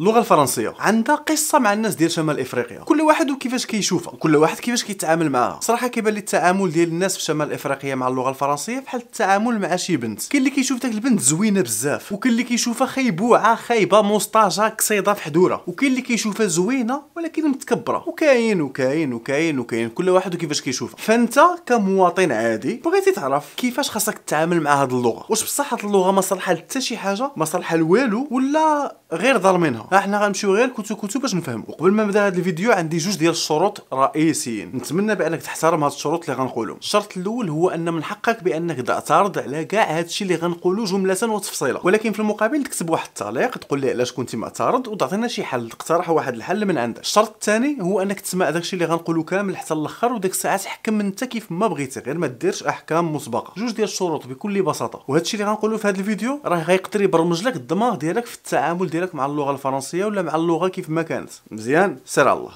اللغه الفرنسيه عندها قصه مع الناس ديال شمال افريقيا كل واحد وكيفاش كيشوفها كل واحد كيفاش كيتعامل معها صراحه كيبان لي التعامل ديال الناس في شمال افريقيا مع اللغه الفرنسيه بحال التعامل مع شي بنت كاين اللي كيشوف داك البنت زوينه بزاف وكاين اللي كيشوفها خيبوعه خايبه مستاجه في فحدوره وكاين اللي كيشوفها زوينه ولكن متكبره وكاين وكاين وكاين وكاين كل واحد وكيفاش كيشوفها فانت كمواطن عادي بغيتي تعرف كيفاش خاصك تتعامل مع هاد اللغه واش بصح اللغه ما صالحه لحتى شي حاجه ما صالحه لوالو ولا غير ضار منها احنا غنمشيو غير كوتو كوتو باش نفهم وقبل ما نبدا هذا الفيديو عندي جوج ديال الشروط رئيسيين نتمنى بانك تحترم هاد الشروط اللي غنقولهم الشرط الاول هو ان من حقك بانك تعترض على كاع هادشي اللي غنقولو جمله وتفصيلا ولكن في المقابل تكتب واحد التعليق تقول لي علاش كنتي معترض وتعطينا شي حل تقترح واحد الحل من عندك الشرط الثاني هو انك تسمع داكشي اللي غنقولو كامل حتى الاخر وديك الساعه تحكم انت كيف ما بغيتي غير ما ديرش احكام مسبقه جوج ديال الشروط بكل بساطه وهادشي اللي غنقولو في هذا الفيديو راه غيقدر يبرمج لك الدماغ ديالك في التعامل ديالك مع اللغه الفرنسيه الفرنسيه ولا مع اللغه كيف ما كانت مزيان سير الله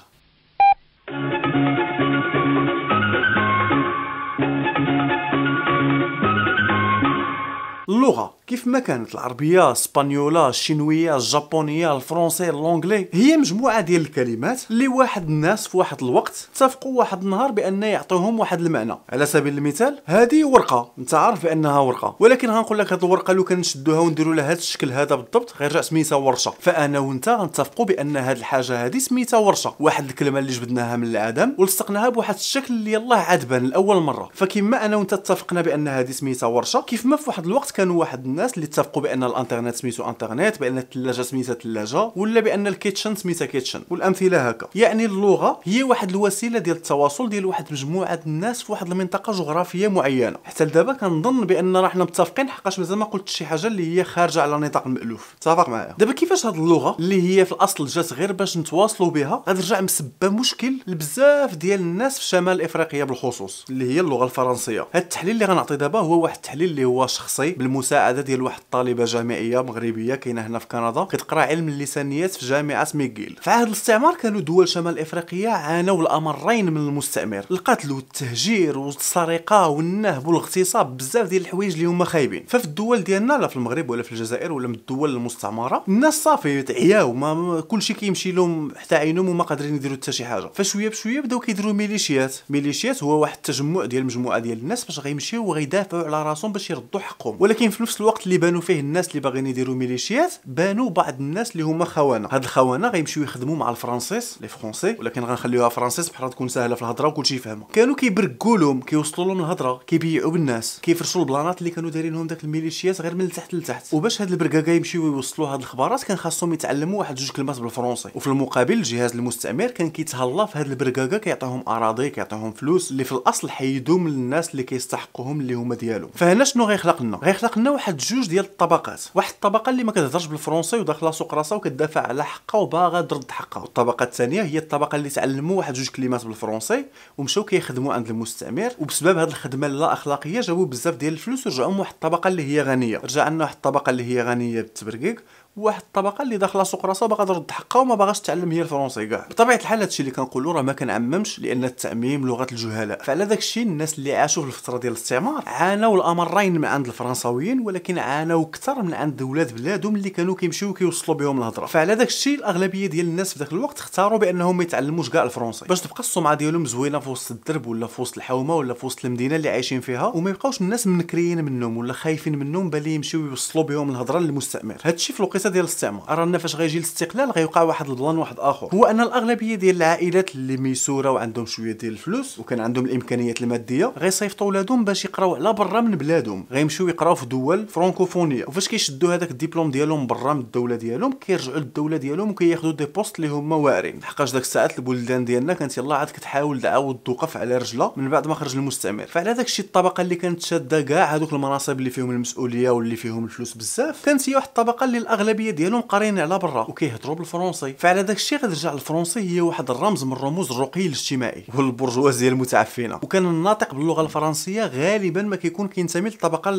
اللغه كيف ما كانت العربيه اسبانيولا الشينويه الجابونيه الفرنسيه الانجلي هي مجموعه ديال الكلمات اللي واحد الناس في واحد الوقت اتفقوا واحد النهار بان يعطيهم واحد المعنى على سبيل المثال هذه ورقه انت عارف بانها ورقه ولكن غنقول لك هذه الورقه لو كان نشدوها ونديروا لها هذا الشكل هذا بالضبط غيرجع سميتها ورشه فانا وانت غنتفقوا بان هذه الحاجه هذه سميتها ورشه واحد الكلمه اللي جبدناها من العدم ولصقناها بواحد الشكل اللي يلاه عاد بان لاول مره فكما انا وانت اتفقنا بان هذه سميتها ورشه كيف ما في واحد الوقت كانوا واحد الناس اللي اتفقوا بان الانترنت سميتو انترنت بان الثلاجه سميتها ثلاجه ولا بان الكيتشن سميتها كيتشن والامثله هكا يعني اللغه هي واحد الوسيله ديال التواصل ديال واحد مجموعه الناس في واحد المنطقه جغرافيه معينه حتى لدابا كنظن بان راه حنا متفقين حقاش مازال ما قلت شي حاجه اللي هي خارجه على نطاق المالوف اتفق معايا دابا كيفاش هاد اللغه اللي هي في الاصل جات غير باش نتواصلوا بها غترجع مسبه مشكل لبزاف ديال الناس في شمال افريقيا بالخصوص اللي هي اللغه الفرنسيه هاد التحليل اللي غنعطي دابا هو واحد التحليل اللي هو شخصي بالمساعده ديال واحد الطالبه جامعيه مغربيه كاينه هنا في كندا كتقرا علم اللسانيات في جامعه سميغيل في عهد الاستعمار كانوا دول شمال افريقيا عانوا الامرين من المستعمر القتل والتهجير والسرقه والنهب والاغتصاب بزاف ديال الحوايج اللي هما خايبين ففي الدول ديالنا لا في المغرب ولا في الجزائر ولا من الدول المستعمره الناس صافي تعياو ما كلشي كيمشي لهم حتى عينهم وما قادرين يديروا حتى شي حاجه فشويه بشويه بداو كيديروا ميليشيات ميليشيات هو واحد التجمع ديال مجموعه ديال الناس باش غيمشيو وغيدافعوا على راسهم باش يردوا حقهم ولكن في نفس الوقت الوقت اللي بانوا فيه الناس اللي باغيين يديروا ميليشيات بانوا بعض الناس اللي هما خونه هاد الخونه غيمشيو يخدموا مع الفرنسيس لي فرونسي ولكن غنخليوها فرنسيس بحال تكون ساهله في الهضره وكلشي يفهمها كانوا كيبرقوا لهم كيوصلوا لهم الهضره كيبيعوا بالناس كيفرشوا البلانات اللي كانوا دايرينهم داك الميليشيات غير من التحت لتحت وباش هاد البركاكا يمشيو يوصلوا هاد الخبارات كان خاصهم يتعلموا واحد جوج كلمات بالفرنسي وفي المقابل الجهاز المستعمر كان كيتهلا في هاد البركاكا كيعطيهم اراضي كيعطيهم فلوس اللي في الاصل من الناس اللي كيستحقوهم اللي هما ديالهم فهنا شنو غيخلق لنا غيخلق لنا واحد جوج ديال الطبقات واحد الطبقه اللي ما كتهضرش بالفرنسي وداخله سوق راسها وكتدافع على حقها وباغا ترد حقها والطبقه الثانيه هي الطبقه اللي تعلموا واحد جوج كلمات بالفرنسي ومشاو كيخدموا عند المستعمر وبسبب هذه الخدمه اللا اخلاقيه جابوا بزاف ديال الفلوس ورجعوا واحد الطبقه اللي هي غنيه رجع عندنا واحد الطبقه اللي هي غنيه بالتبرقيق واحد الطبقه اللي داخله سوق راسها باغا ترد حقها وما باغاش تعلم هي الفرونسي كاع بطبيعه الحال هادشي اللي كنقولو راه ما كنعممش لان التعميم لغه الجهلاء فعلى داك الشيء الناس اللي عاشوا في الفتره ديال الاستعمار عانوا الامرين من عند الفرنساويين ولكن عانوا اكثر من عند ولاد بلادهم اللي كانوا كيمشيو كيوصلوا بهم الهضره فعلى داك الشيء الاغلبيه ديال الناس في ذاك الوقت اختاروا بانهم ما يتعلموش كاع الفرونسي باش تبقى السمعه ديالهم زوينه في وسط الدرب ولا في وسط الحومه ولا في وسط المدينه اللي عايشين فيها وما يبقاوش الناس منكريين منهم ولا خايفين منهم باللي يمشيو يوصلوا بهم الهضره للمستعمر هادشي في الثلاثه ديال الاستعمار رانا فاش غيجي الاستقلال غيوقع واحد البلان واحد اخر هو ان الاغلبيه ديال العائلات اللي ميسوره وعندهم شويه ديال الفلوس وكان عندهم الامكانيات الماديه غيصيفطوا ولادهم باش يقراو على برا من بلادهم غيمشيو يقراو في دول فرانكوفونيه وفاش كيشدوا هذاك الدبلوم ديالهم برا من الدوله ديالهم كيرجعوا للدوله ديالهم وكياخذوا دي بوست اللي هما واعرين حقاش داك الساعات البلدان ديالنا كانت يلاه عاد كتحاول تعاود توقف على رجلها من بعد ما خرج المستعمر فعلى داك الشيء الطبقه اللي كانت شاده كاع هذوك المناصب اللي فيهم المسؤوليه واللي فيهم الفلوس بزاف كانت هي واحد الطبقه اللي الاغلب الاغلبيه ديالهم قاريين على برا وكيهضروا بالفرنسي فعلى داك الشيء غترجع الفرنسي هي واحد الرمز من رموز الرقي الاجتماعي والبرجوازيه المتعفنه وكان الناطق باللغه الفرنسيه غالبا ما كيكون كينتمي للطبقه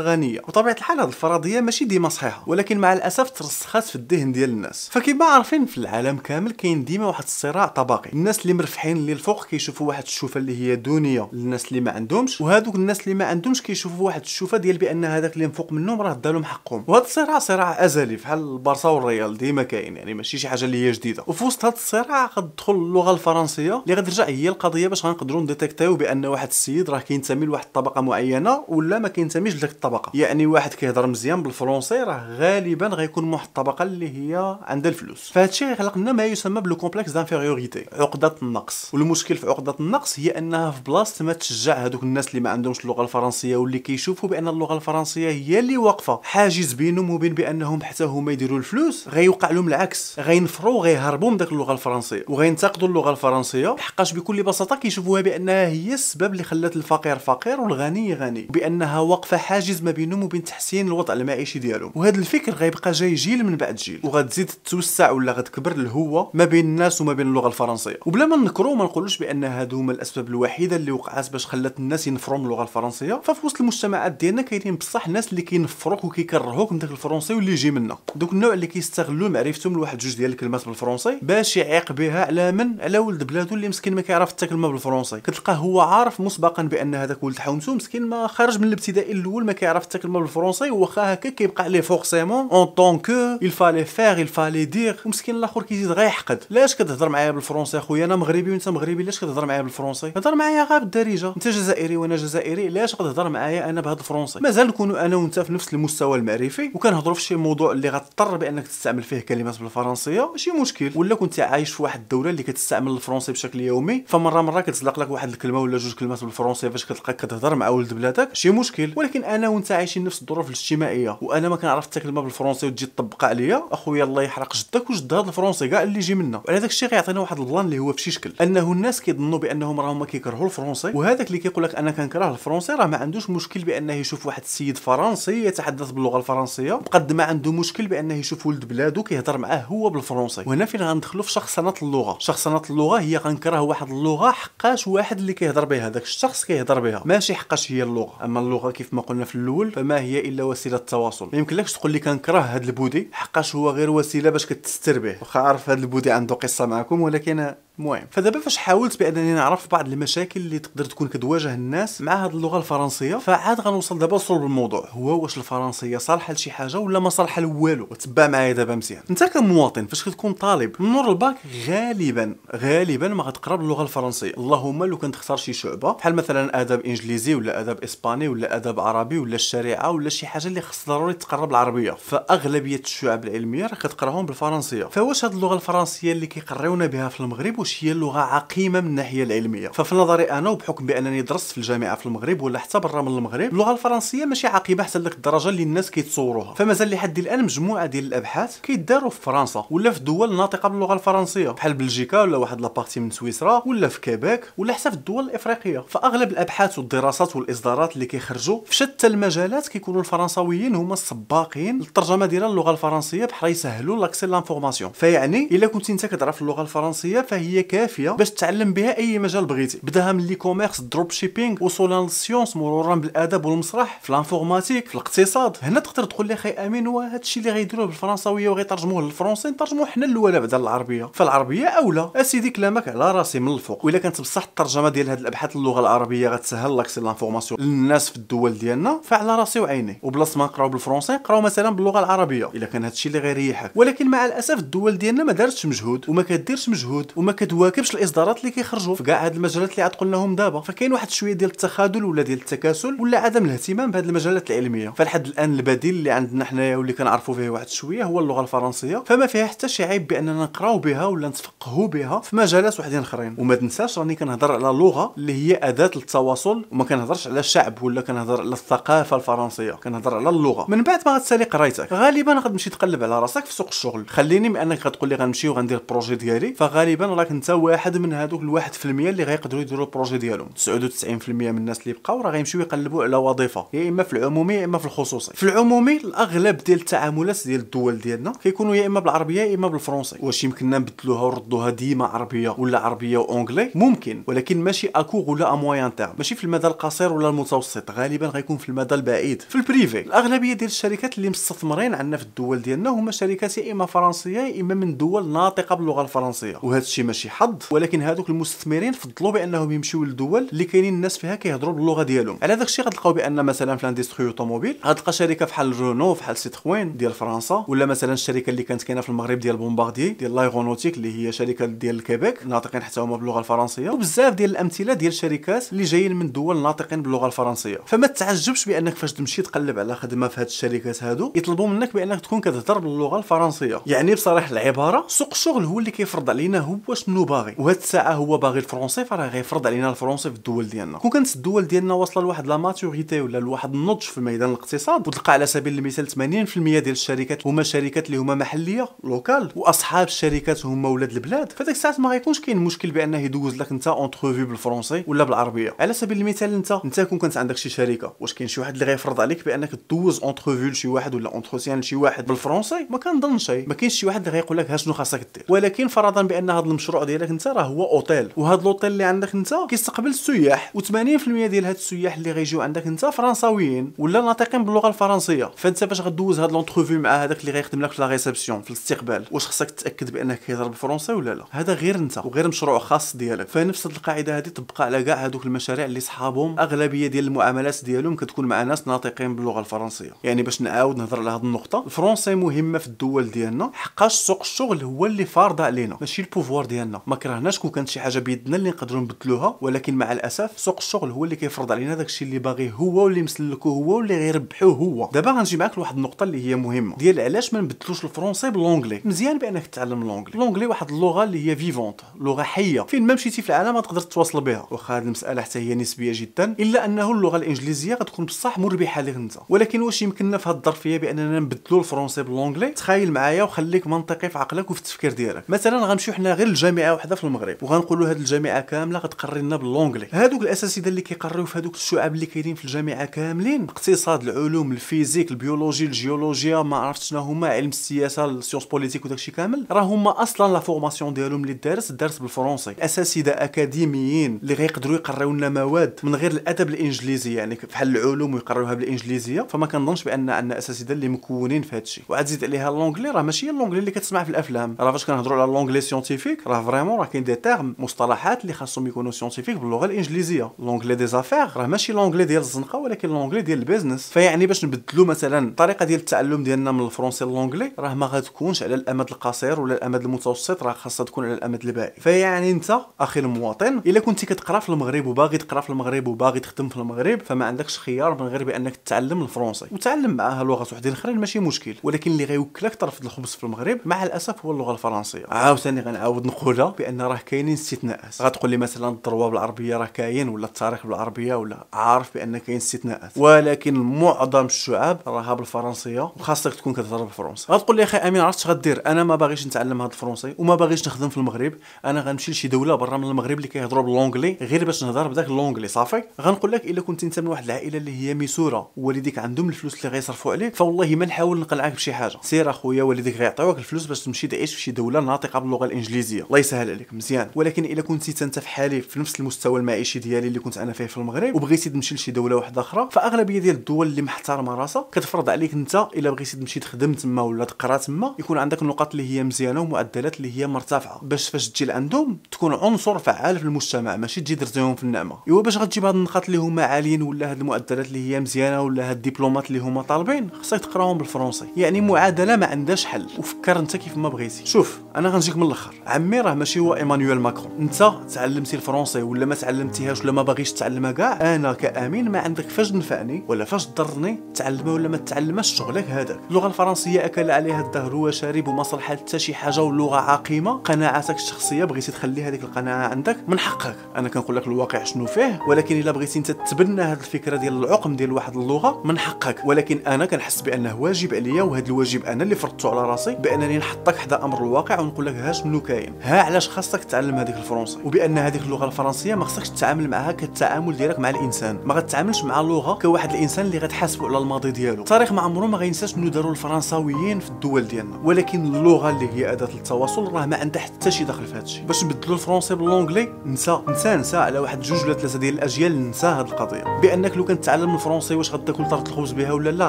غنيه وطبيعه الحال هذه الفرضيه ماشي ديما صحيحه ولكن مع الاسف ترسخات في الذهن ديال الناس فكما عارفين في العالم كامل كاين ديما واحد الصراع طبقي الناس اللي مرفحين اللي الفوق كيشوفوا واحد الشوفه اللي هي دونيه للناس اللي ما عندهمش وهذوك الناس اللي ما عندهمش كيشوفوا واحد الشوفه ديال بان هذاك اللي فوق منهم راه دالهم حقهم وهذا الصراع صراع ازلي بحال البارسا والريال ديما كاين يعني ماشي شي حاجه اللي هي جديده وفي وسط هذا الصراع غتدخل اللغه الفرنسيه اللي غترجع هي القضيه باش غنقدروا نديتيكتيو بان واحد السيد راه كينتمي لواحد الطبقه معينه ولا ما كينتميش لذاك الطبقه يعني واحد كيهضر مزيان بالفرونسي راه غالبا غيكون من واحد الطبقه اللي هي عندها الفلوس فهادشي الشيء لنا ما يسمى بالو كومبلكس دانفيريوريتي عقده النقص والمشكل في عقده النقص هي انها في بلاصه ما تشجع هذوك الناس اللي ما عندهمش اللغه الفرنسيه واللي كيشوفوا بان اللغه الفرنسيه هي اللي واقفه حاجز بينهم وبين بانهم حتى هما يديروا الفلوس غيوقع لهم العكس غينفروا وغيهربوا من داك اللغه الفرنسيه وغينتقدوا اللغه الفرنسيه حقاش بكل بساطه كيشوفوها بانها هي السبب اللي خلات الفقير فقير والغني غني بانها واقفه حاجز ما بينهم وبين تحسين الوضع المعيشي ديالهم وهذا الفكر غيبقى جاي جيل من بعد جيل وغتزيد تتوسع ولا غتكبر الهوة ما بين الناس وما بين اللغه الفرنسيه وبلا ما نكرو ما نقولوش بان هادو هما الاسباب الوحيده اللي وقعات باش خلات الناس ينفروا من اللغه الفرنسيه ففي وسط المجتمعات ديالنا كاينين بصح ناس اللي كينفروك وكيكرهوك من داك الفرنسي واللي يجي منا دوك النوع اللي كيستغلوا معرفتهم لواحد جوج ديال الكلمات بالفرنسي باش يعيق بها على من على ولد بلادو اللي مسكين ما كيعرف حتى كلمه بالفرنسي كتلقاه هو عارف مسبقا بان هذاك ولد حومتو مسكين ما خرج من الابتدائي الاول ما كيعرف التكلمه بالفرنسي واخا هكا كيبقى عليه فورسيمون اون طون كو il fallait faire il fallait dire ومسكين الاخر كيزيد غير يحقد لاش كتهضر معايا بالفرنسي اخويا انا مغربي وانت مغربي لاش كتهضر معايا بالفرنسي هضر معايا غير بالدارجه انت جزائري وانا جزائري لاش كتهضر معايا انا بهذا الفرنسي مازال نكونوا انا وانت في نفس المستوى المعرفي وكنهضروا في شي موضوع اللي غتضطر بانك تستعمل فيه كلمات بالفرنسيه ماشي مشكل ولا كنت عايش في واحد الدوله اللي كتستعمل الفرنسي بشكل يومي فمره مره كتزلق لك واحد الكلمه ولا جوج كلمات بالفرنسيه فاش كتلقاك كتهضر مع ولد بلادك شي مشكل ولكن انا وانت عايشين نفس الظروف الاجتماعيه وانا ما كنعرف حتى كلمه بالفرنسي وتجي تطبق عليا اخويا الله يحرق جدك وجد هذا الفرنسي كاع اللي يجي منا وعلى داك الشيء كيعطينا واحد البلان اللي هو فشي شكل انه الناس كيظنوا بانهم راهما كيكرهوا الفرنسي وهذاك اللي كيقول لك انا كنكره الفرنسي راه ما عندوش مشكل بانه يشوف واحد السيد فرنسي يتحدث باللغه الفرنسيه قد ما عنده مشكل بانه يشوف ولد بلاده كيهضر معاه هو بالفرنسي وهنا فين غندخلوا في شخصنه اللغه شخصنه اللغه هي كنكره واحد اللغه حقاش واحد اللي كيهضر بها داك الشخص كيهضر بها ماشي حقاش هي اللغه اما اللغه كيف ما قلنا في الاول فما هي الا وسيله تواصل ما يمكنلكش تقول لي كنكره هذا البودي حقاش هو غير وسيله باش كتستر به واخا عارف هذا البودي عنده قصه معكم ولكن المهم فدابا فاش حاولت بانني نعرف بعض المشاكل اللي تقدر تكون كتواجه الناس مع هذه اللغه الفرنسيه فعاد غنوصل دابا صلب الموضوع هو واش الفرنسيه صالحه لشي حاجه ولا ما صالحه لوالو تبع معايا دابا مزيان انت كمواطن فاش كتكون طالب من نور الباك غالبا غالبا ما غتقرا باللغه الفرنسيه اللهم لو كنت تختار شي شعبه بحال مثلا ادب انجليزي ولا ادب اسباني ولا ادب عربي ولا الشريعه ولا شي حاجه اللي خص ضروري تقرب العربيه فاغلبيه الشعب العلميه راه كتقراهم بالفرنسيه فواش هاد اللغه الفرنسيه اللي كيقريونا بها في المغرب واش هي اللغه عقيمه من الناحيه العلميه ففي نظري انا وبحكم بانني درست في الجامعه في المغرب ولا حتى برا من المغرب اللغه الفرنسيه ماشي عقيمه حتى لك الدرجه اللي الناس كيتصوروها فمازال لحد الان مجموعه ديال الابحاث كيداروا في فرنسا ولا في دول ناطقه باللغه الفرنسيه بحال بلجيكا ولا واحد لابارتي من سويسرا ولا في كيبيك ولا حتى في الدول الافريقيه فاغلب الابحاث والدراسات والاصدارات اللي كيخرجوا في شتى المجالات كيكونوا الفرنساويين هما السباقين للترجمه ديال اللغه الفرنسيه بحال يسهلوا لاكسي لانفورماسيون فيعني الا كنت انت كتعرف اللغه الفرنسيه فهي هي كافيه باش تعلم بها اي مجال بغيتي بداها من لي كوميرس دروب شيبينغ وصولا للسيونس مرورا بالادب والمسرح في الانفورماتيك في الاقتصاد هنا تقدر تقول لي خي امين وهذا الشيء اللي غيديروه بالفرنساويه وغيترجموه للفرنسي نترجموه حنا الاولى بعدا للعربيه فالعربيه اولى اسيدي كلامك على راسي من الفوق واذا كانت بصح الترجمه ديال هاد الابحاث للغه العربيه غتسهل لاكسي لانفورماسيون للناس في الدول ديالنا فعلى راسي وعيني وبلاص ما نقراو بالفرنسي نقراو مثلا باللغه العربيه اذا كان هادشي اللي غيريحك ولكن مع الاسف الدول ديالنا ما دارتش مجهود وما كديرش مجهود وما كتواكبش الاصدارات اللي كيخرجوا في كاع هاد المجالات اللي عاد لهم دابا فكاين واحد شويه ديال التخاذل ولا ديال التكاسل ولا عدم الاهتمام بهاد المجالات العلميه فلحد الان البديل اللي عندنا حنايا واللي كنعرفوا فيه واحد شويه هو اللغه الفرنسيه فما فيها حتى شي عيب باننا نقراو بها ولا نتفقهوا بها في مجالات وحدين اخرين وما تنساش راني كنهضر على لغه اللي هي اداه للتواصل وما كنهضرش على الشعب ولا كنهضر على الثقافه الفرنسيه كنهضر على اللغه من بعد ما غتسالي قرايتك غالبا غتمشي تقلب على راسك في سوق الشغل خليني انك غتقول لي غنمشي وغندير البروجي ديالي فغالبا راك انت واحد من هذوك الواحد في المية اللي غيقدروا يديروا البروجي ديالهم 99% من الناس اللي بقاو راه غيمشيو يقلبوا على وظيفه يا اما في العمومي يا اما في الخصوصي في العمومي الاغلب ديال التعاملات ديال الدول ديالنا كيكونوا يا اما بالعربيه يا اما بالفرنسي واش يمكننا نبدلوها ونردوها ديما عربيه ولا عربيه وانجلي ممكن ولكن ماشي اكوغ ولا اموايان تيرم ماشي في المدى القصير ولا المتوسط غالبا غيكون في المدى البعيد في البريفي الاغلبيه ديال الشركات اللي مستثمرين عندنا في الدول ديالنا هما شركات يا اما فرنسيه يا اما من دول ناطقه باللغه الفرنسيه وهذا الشيء شي حظ ولكن هذوك المستثمرين فضلوا بانهم يمشيو للدول اللي كاينين الناس فيها كيهضروا باللغه ديالهم على الشيء غتلقاو بان مثلا في لاندستري اوتوموبيل غتلقى شركه بحال رونو بحال سيتروين ديال فرنسا ولا مثلا الشركه اللي كانت كاينه في المغرب ديال بومباردي ديال لايغونوتيك اللي هي شركه ديال الكيبيك ناطقين حتى هما باللغه الفرنسيه وبزاف ديال الامثله ديال الشركات اللي جايين من دول ناطقين باللغه الفرنسيه فما تعجبش بانك فاش تمشي تقلب على خدمه في هذه الشركات هادو يطلبوا منك بانك تكون كتهضر باللغه الفرنسيه يعني بصراحه العباره سوق الشغل هو اللي كيفرض علينا هو واش نفس باغي وهاد الساعه هو باغي الفرونسي فراه غيفرض علينا الفرونسي في الدول ديالنا كون كانت الدول ديالنا واصله لواحد لا ماتوريتي ولا لواحد النضج في ميدان الاقتصاد وتلقى على سبيل المثال 80% ديال الشركات هما شركات اللي هما محليه لوكال واصحاب الشركات هما ولاد البلاد فداك الساعات ما غيكونش كاين مشكل بانه يدوز لك انت اونترفيو بالفرونسي ولا بالعربيه على سبيل المثال انت انت كون كانت عندك شي شركه واش كاين شي واحد اللي غيفرض عليك بانك دوز اونترفيو لشي واحد ولا اونتروسيان لشي واحد بالفرونسي ما كنظن شي ما كاينش شي واحد اللي غيقول لك ها شنو خاصك دير ولكن فرضا بان هذا المشروع المشروع ديالك انت راه هو اوتيل وهذا الاوتيل اللي عندك انت كيستقبل السياح و80% ديال هاد السياح اللي غيجيو عندك انت فرنساويين ولا ناطقين باللغه الفرنسيه فانت باش غدوز هاد لونتروفي مع هذاك اللي غيخدم لك في لا ريسبسيون في الاستقبال واش خصك تاكد بانك كيهضر بالفرنسي ولا لا هذا غير انت وغير مشروع خاص ديالك فنفس هاد القاعده هذه تبقى على كاع هذوك المشاريع اللي صحابهم اغلبيه ديال المعاملات ديالهم كتكون مع ناس ناطقين باللغه الفرنسيه يعني باش نعاود نهضر على هاد النقطه الفرنسي مهمه في الدول ديالنا حقاش سوق الشغل هو اللي فارض علينا ماشي البوفوار ديالنا ديالنا ما كرهناش كون كانت شي حاجه بيدنا اللي نقدروا نبدلوها ولكن مع الاسف سوق الشغل هو اللي كيفرض علينا داكشي اللي باغيه هو واللي مسلكه هو واللي غيربحوه هو دابا غنجي معاك لواحد النقطه اللي هي مهمه ديال علاش ما نبدلوش الفرونسي باللونجلي مزيان بانك تتعلم لونجلي لونجلي واحد اللغه اللي هي فيفونت لغه حيه فين ما مشيتي في العالم غتقدر تتواصل بها واخا هذه المساله حتى هي نسبيه جدا الا انه اللغه الانجليزيه غتكون بصح مربحه لك انت ولكن واش يمكننا في هذه الظرفيه باننا نبدلوا الفرونسي باللونجلي تخيل معايا وخليك منطقي في عقلك وفي التفكير ديالك مثلا غنمشيو حنا غير للجامع جامعه واحده في المغرب وغنقولوا هذه الجامعه كامله غتقري لنا باللونجلي هذوك الاساتذه اللي كيقريو في هذوك الشعب اللي كاينين في الجامعه كاملين اقتصاد العلوم الفيزيك البيولوجي الجيولوجيا ما عرفت شنو هما علم السياسه السيونس بوليتيك وداكشي كامل راه هما اصلا لا فورماسيون ديالهم اللي دارس دارس بالفرنسي اساتذه اكاديميين اللي غيقدروا يقريو لنا مواد من غير الادب الانجليزي يعني بحال العلوم ويقريوها بالانجليزيه فما كنظنش بان عندنا اساتذه اللي مكونين في هذا الشيء وعاد زيد عليها اللونجلي راه ماشي اللونجلي اللي كتسمع في الافلام راه فاش كنهضروا على اللونجلي سيونتيفيك راه فريمون راه كاين دي تيرم مصطلحات اللي خاصهم يكونوا سيونتيفيك باللغه الانجليزيه لونغلي دي زافير راه ماشي لونغلي ديال الزنقه ولكن لونغلي ديال البيزنس فيعني باش نبدلوا مثلا الطريقه ديال التعلم ديالنا من الفرونسي لونغلي راه ما غتكونش على الامد القصير ولا الامد المتوسط راه خاصها تكون على الامد البعيد فيعني انت اخي المواطن الا كنتي كتقرا في المغرب وباغي تقرا في المغرب وباغي تخدم في المغرب فما عندكش خيار من غير بانك تتعلم الفرونسي وتعلم معاها لغات وحدين اخرين ماشي مشكل ولكن اللي غيوكلك ترفض الخبز في المغرب مع الاسف هو اللغه الفرنسيه عاوتاني غنعاود نقول الاولى بان راه كاينين استثناءات غتقول لي مثلا الضربه بالعربيه راه كاين ولا التاريخ بالعربيه ولا عارف بان كاين استثناءات ولكن معظم الشعاب راها بالفرنسيه وخاصك تكون كتهضر بالفرنسي غتقول لي اخي امين عرفت غدير انا ما باغيش نتعلم هذا الفرنسي وما باغيش نخدم في المغرب انا غنمشي لشي دوله برا من المغرب اللي كيهضروا باللونجلي غير باش نهضر بداك اللونجلي صافي غنقول لك الا كنت انت من واحد العائله اللي هي ميسوره والديك عندهم الفلوس اللي غيصرفوا عليك فوالله ما نحاول نقلعك بشي حاجه سير اخويا والديك غيعطيوك الفلوس باش تمشي تعيش في شي دوله ناطقه باللغه الانجليزيه الله سهل عليك مزيان ولكن الا كنت انت في حالي في نفس المستوى المعيشي ديالي اللي كنت انا فيه في المغرب وبغيتي تمشي لشي دوله واحده اخرى فاغلبيه ديال الدول اللي محترمه راسها كتفرض عليك انت الا بغيتي تمشي تخدم تما ولا تقرا تما يكون عندك النقاط اللي هي مزيانه ومعدلات اللي هي مرتفعه باش فاش تجي لعندهم تكون عنصر فعال في المجتمع ماشي تجي درتيهم في النعمه ايوا باش غتجيب هاد النقاط اللي هما عاليين ولا هاد المعدلات اللي هي مزيانه ولا هاد الدبلومات اللي هما طالبين خصك تقراهم بالفرنسي يعني معادله ما عندهاش حل وفكر انت كيف ما بغيتي شوف انا غنجيك من الاخر عمي راه ماشي هو ايمانويل ماكرون انت تعلمتي الفرونسي ولا ما تعلمتيهاش ولا ما باغيش تعلمها كاع انا كامين ما عندك فاش نفعني ولا فاش ضرني تعلمها ولا ما تعلمهاش شغلك هذاك اللغه الفرنسيه اكل عليها الدهر وشارب وما صلح حتى شي حاجه واللغه عقيمه قناعاتك الشخصيه بغيتي تخلي هذيك القناعه عندك من حقك انا كنقول لك الواقع شنو فيه ولكن الا بغيتي انت تتبنى هذه الفكره ديال العقم ديال واحد اللغه من حقك ولكن انا كنحس بانه واجب عليا وهذا الواجب انا اللي فرضته على راسي بانني نحطك حدا امر الواقع ونقول لك ها شنو كاين علاش خاصك تعلم هذيك الفرنسي وبان هذيك اللغه الفرنسيه ما خصكش تتعامل معها كالتعامل ديالك مع الانسان ما غتتعاملش مع اللغه كواحد الانسان اللي غتحاسبو على الماضي ديالو التاريخ ما عمره ما غينساش انه داروا الفرنساويين في الدول ديالنا ولكن اللغه اللي هي اداه التواصل راه ما عندها حتى شي دخل في هذا الشيء باش نبدلوا الفرنسي باللونجلي نسى نسى نسى على واحد جوج ولا ثلاثه ديال الاجيال نسى هذه القضيه بانك لو كنت تعلم الفرنسي واش غتاكل طرف الخبز بها ولا لا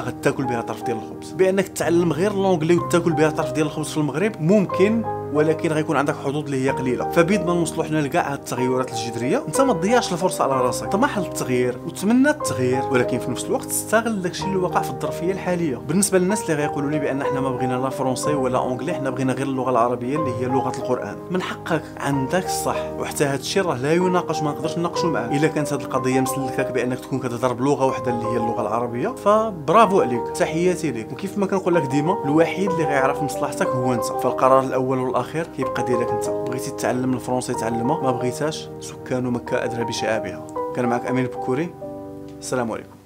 غتاكل بها طرف ديال الخبز بانك تعلم غير اللونجلي وتاكل بها طرف ديال الخبز في المغرب ممكن ولكن غيكون عندك حظوظ اللي هي قليله فبيض ما نوصلوا حنا لكاع هاد التغيرات الجذريه انت ما تضيعش الفرصه على راسك طمح للتغيير وتمنى التغيير ولكن في نفس الوقت استغل داكشي اللي وقع في الظرفيه الحاليه بالنسبه للناس اللي غيقولوا لي بان حنا ما بغينا لا فرونسي ولا اونغلي حنا بغينا غير اللغه العربيه اللي هي لغه القران من حقك عندك الصح وحتى هاد الشيء راه لا يناقش ما نقدرش نناقشو معاه الا كانت هذه القضيه مسلكك بانك تكون كتهضر بلغه واحده اللي هي اللغه العربيه فبرافو عليك تحياتي ليك وكيف ما كنقول لك ديما الوحيد اللي غيعرف مصلحتك هو انت فالقرار الاول والأخير الاخير كيبقى ديالك انت بغيتي تتعلم الفرنسي تعلمه ما بغيتاش سكان مكه ادرى بشعابها كان معك امين بكوري السلام عليكم